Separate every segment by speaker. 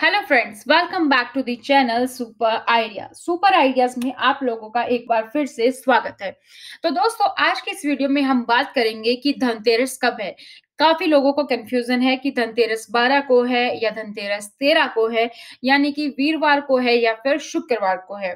Speaker 1: hello friends welcome back to the channel super idea super ideas में आप लोगों का एक बार फिर से स्वागत है तो दोस्तों आज के इस वीडियो में हम बात करेंगे कि धनतेरस कब है काफी लोगों को कंफ्यूजन है कि धनतेरस बारह को है या धनतेरस तेरह को है यानी कि वीरवार को है या फिर शुक्रवार को है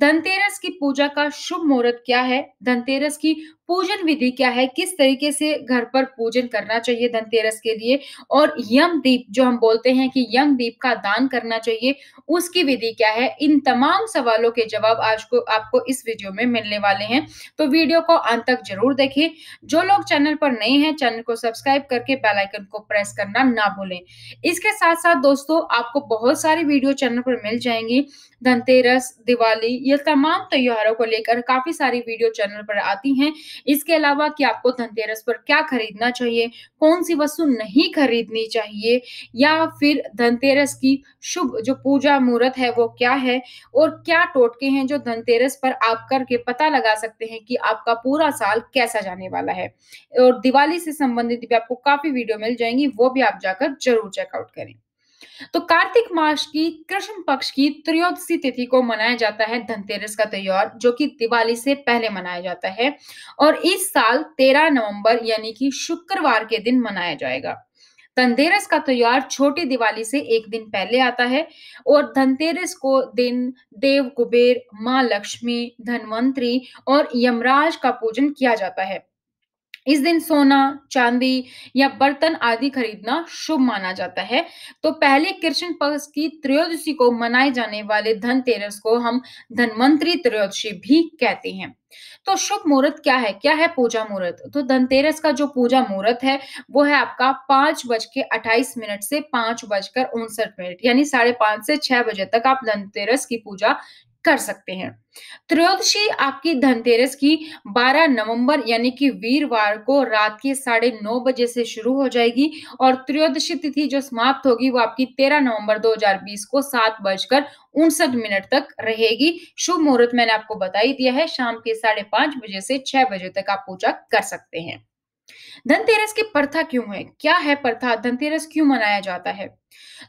Speaker 1: धनतेरस की पूजा का शुभ मुहूर्त क्या है धनतेरस की पूजन विधि क्या है किस तरीके से घर पर पूजन करना चाहिए धनतेरस के लिए और यम दीप जो हम बोलते हैं कि यम दीप का दान करना चाहिए उसकी विधि क्या है इन तमाम सवालों के जवाब आज को आपको इस वीडियो में मिलने वाले हैं तो वीडियो को अंत तक जरूर देखें जो लोग चैनल पर नए हैं चैनल को सब्सक्राइब करके बेलाइकन को प्रेस करना ना भूलें इसके साथ साथ दोस्तों आपको बहुत सारी वीडियो चैनल पर मिल जाएंगी धनतेरस दिवाली दिवाली ये तमाम त्योहारों को लेकर काफी सारी वीडियो चैनल पर आती हैं इसके अलावा कि आपको धनतेरस पर क्या खरीदना चाहिए कौन सी वस्तु नहीं खरीदनी चाहिए या फिर धनतेरस की शुभ जो पूजा मुहूर्त है वो क्या है और क्या टोटके हैं जो धनतेरस पर आप करके पता लगा सकते हैं कि आपका पूरा साल कैसा जाने वाला है और दिवाली से संबंधित भी आपको काफी वीडियो मिल जाएंगी वो भी आप जाकर जरूर चेकआउट करें तो कार्तिक मास की कृष्ण पक्ष की त्रयोदशी तिथि को मनाया जाता है धनतेरस का त्योहार जो कि दिवाली से पहले मनाया जाता है और इस साल 13 नवंबर यानी कि शुक्रवार के दिन मनाया जाएगा धनतेरस का त्योहार छोटी दिवाली से एक दिन पहले आता है और धनतेरस को दिन देव कुबेर माँ लक्ष्मी धनवंतरी और यमराज का पूजन किया जाता है इस दिन सोना चांदी या बर्तन आदि खरीदना शुभ माना जाता है तो पहले कृष्ण पक्ष की त्रयोदशी को मनाए जाने वाले धनतेरस को हम धनवंतरी त्रयोदशी भी कहते हैं तो शुभ मुहूर्त क्या है क्या है पूजा मुहूर्त तो धनतेरस का जो पूजा मुहूर्त है वो है आपका पांच बज के अट्ठाईस मिनट से पांच बजकर उनसठ मिनट यानी साढ़े पांच से छह बजे तक आप धनतेरस की पूजा कर सकते हैं त्रयोदशी आपकी धनतेरस की 12 नवंबर यानी कि वीरवार को रात के साढ़े नौ बजे से शुरू हो जाएगी और त्रयोदशी तिथि जो समाप्त होगी वो आपकी 13 नवंबर 2020 को सात बजकर उनसठ मिनट तक रहेगी शुभ मुहूर्त मैंने आपको बताई दिया है शाम के साढ़े पांच बजे से छह बजे तक आप पूजा कर सकते हैं धनतेरस की प्रथा क्यों है क्या है प्रथा धनतेरस क्यों मनाया जाता है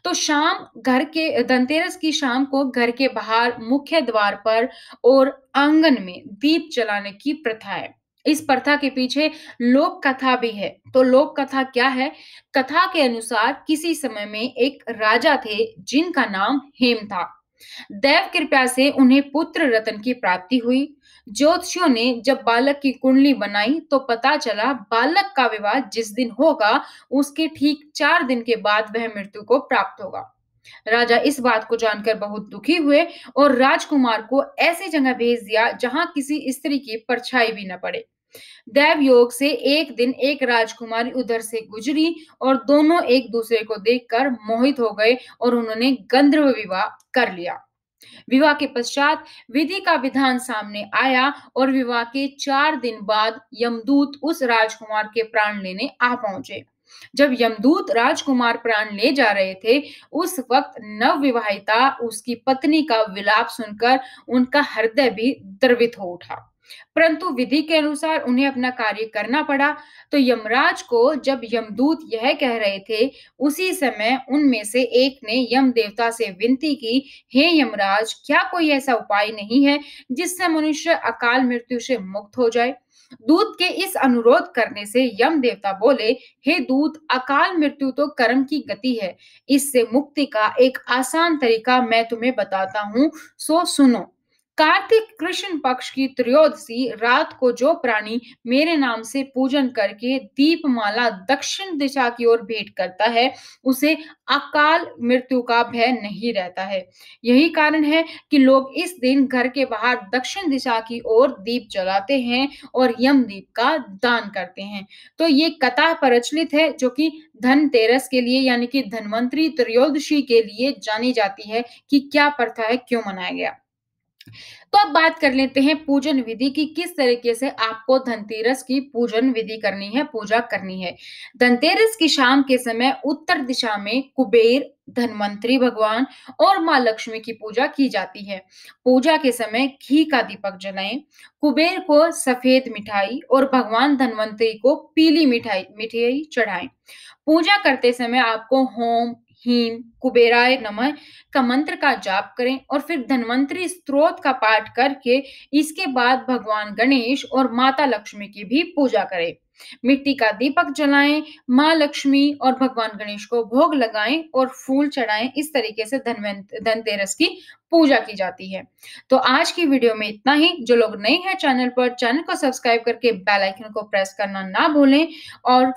Speaker 1: तो शाम घर के धनतेरस की शाम को घर के बाहर मुख्य द्वार पर और आंगन में दीप जलाने की प्रथा है इस प्रथा के पीछे लोक कथा भी है तो लोक कथा क्या है कथा के अनुसार किसी समय में एक राजा थे जिनका नाम हेम था देव कृपा से उन्हें पुत्र रतन की प्राप्ति हुई ज्योतिषियों ने जब बालक की कुंडली बनाई तो पता चला बालक का विवाह जिस दिन होगा उसके ठीक चार दिन के बाद वह मृत्यु को प्राप्त होगा राजा इस बात को जानकर बहुत दुखी हुए और राजकुमार को ऐसी जगह भेज दिया जहां किसी स्त्री की परछाई भी न पड़े दैव योग से एक दिन एक राजकुमारी उधर से गुजरी और दोनों एक दूसरे को देखकर मोहित हो गए और उन्होंने गंधर्व विवाह कर लिया विवाह के पश्चात विधि का विधान सामने आया और विवाह के चार दिन बाद यमदूत उस राजकुमार के प्राण लेने आ पहुंचे जब यमदूत राजकुमार प्राण ले जा रहे थे उस वक्त नवविवाहिता उसकी पत्नी का विलाप सुनकर उनका हृदय भी द्रवित हो उठा परंतु विधि के अनुसार उन्हें अपना कार्य करना पड़ा तो यमराज को जब यमदूत यह कह रहे थे उसी समय उनमें से एक ने यम देवता से विनती की हे यमराज क्या कोई ऐसा उपाय नहीं है जिससे मनुष्य अकाल मृत्यु से मुक्त हो जाए दूत के इस अनुरोध करने से यम देवता बोले हे दूत अकाल मृत्यु तो कर्म की गति है इससे मुक्ति का एक आसान तरीका मैं तुम्हें बताता हूँ सो सुनो कार्तिक कृष्ण पक्ष की त्रयोदशी रात को जो प्राणी मेरे नाम से पूजन करके दीपमाला दक्षिण दिशा की ओर भेंट करता है उसे अकाल मृत्यु का भय नहीं रहता है यही कारण है कि लोग इस दिन घर के बाहर दक्षिण दिशा की ओर दीप जलाते हैं और यम दीप का दान करते हैं तो ये कथा प्रचलित है जो कि धनतेरस के लिए यानी कि धनवंतरी त्रयोदशी के लिए जानी जाती है कि क्या प्रथा है क्यों मनाया गया तो अब बात कर लेते हैं पूजन विधि की किस तरीके से आपको धनतेरस की पूजन विधि करनी है पूजा करनी है धनतेरस की शाम के समय उत्तर दिशा में कुबेर धनवंतरी भगवान और माँ लक्ष्मी की पूजा की जाती है पूजा के समय घी का दीपक जलाएं कुबेर को सफेद मिठाई और भगवान धनवंतरी को पीली मिठाई मिठाई चढ़ाएं पूजा करते समय आपको होम हीम कुबेराय नमः का मंत्र का जाप करें और फिर धनवंतरी स्त्रोत का पाठ करके इसके बाद भगवान गणेश और माता लक्ष्मी की भी पूजा करें मिट्टी का दीपक जलाएं माँ लक्ष्मी और भगवान गणेश को भोग लगाएं और फूल चढ़ाएं इस तरीके से धनतेरस की पूजा की जाती है तो आज की वीडियो में इतना ही जो लोग नए हैं चैनल पर चैनल को सब्सक्राइब करके बेल आइकन को प्रेस करना ना भूलें और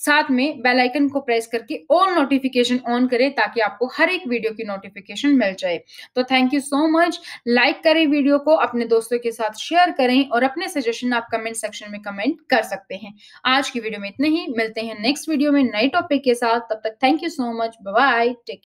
Speaker 1: साथ में बेल आइकन को प्रेस करके ऑल नोटिफिकेशन ऑन करें ताकि आपको हर एक वीडियो की नोटिफिकेशन मिल जाए तो thank you so much like करें वीडियो को अपने दोस्तों के साथ शेयर करें और अपने सजेशन आप कमेंट सेक्शन में कमेंट कर सकते हैं आज की वीडियो में इतने ही मिलते हैं नेक्स्ट वीडियो में नए टॉपिक के साथ तब तक thank you so much bye take